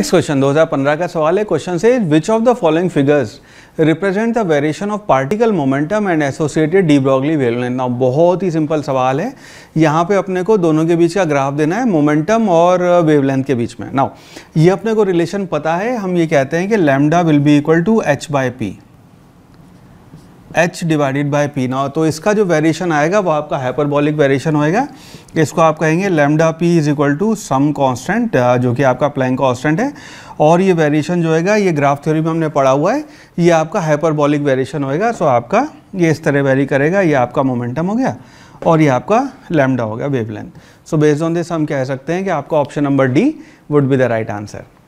next question 2015 का सवाल है क्वेश्चन से which of the following figures represent the variation of particle momentum and associated de Broglie well now बहुत ही simple सवाल है यहाँ पे अपने को दोनों के बीच का ग्राफ देना है मोमेंटम और वेवलेंथ uh, के बीच में नाउ ये अपने को रिलेशन पता है हम ये कहते हैं कि lambda will be equal to H by P H divided by P ना तो इसका जो वेरिएशन आएगा वो आपका हाइपरबॉलिक वेरिएशन होएगा इसको आप कहेंगे lambda P is equal to some constant जो कि आपका प्लैंक कांस्टेंट है और ये वेरिएशन जो होएगा ये ग्राफ थ्योरी में हमने पढ़ा हुआ है ये आपका हाइपरबॉलिक वेरिएशन होएगा सो आपका ये इस तरह वेरी करेगा ये आपका मोमेंटम हो गया और ये आपका लेमडा हो गया wavelength so based on this हम कह सकते हैं कि आपका option number D would be the right answer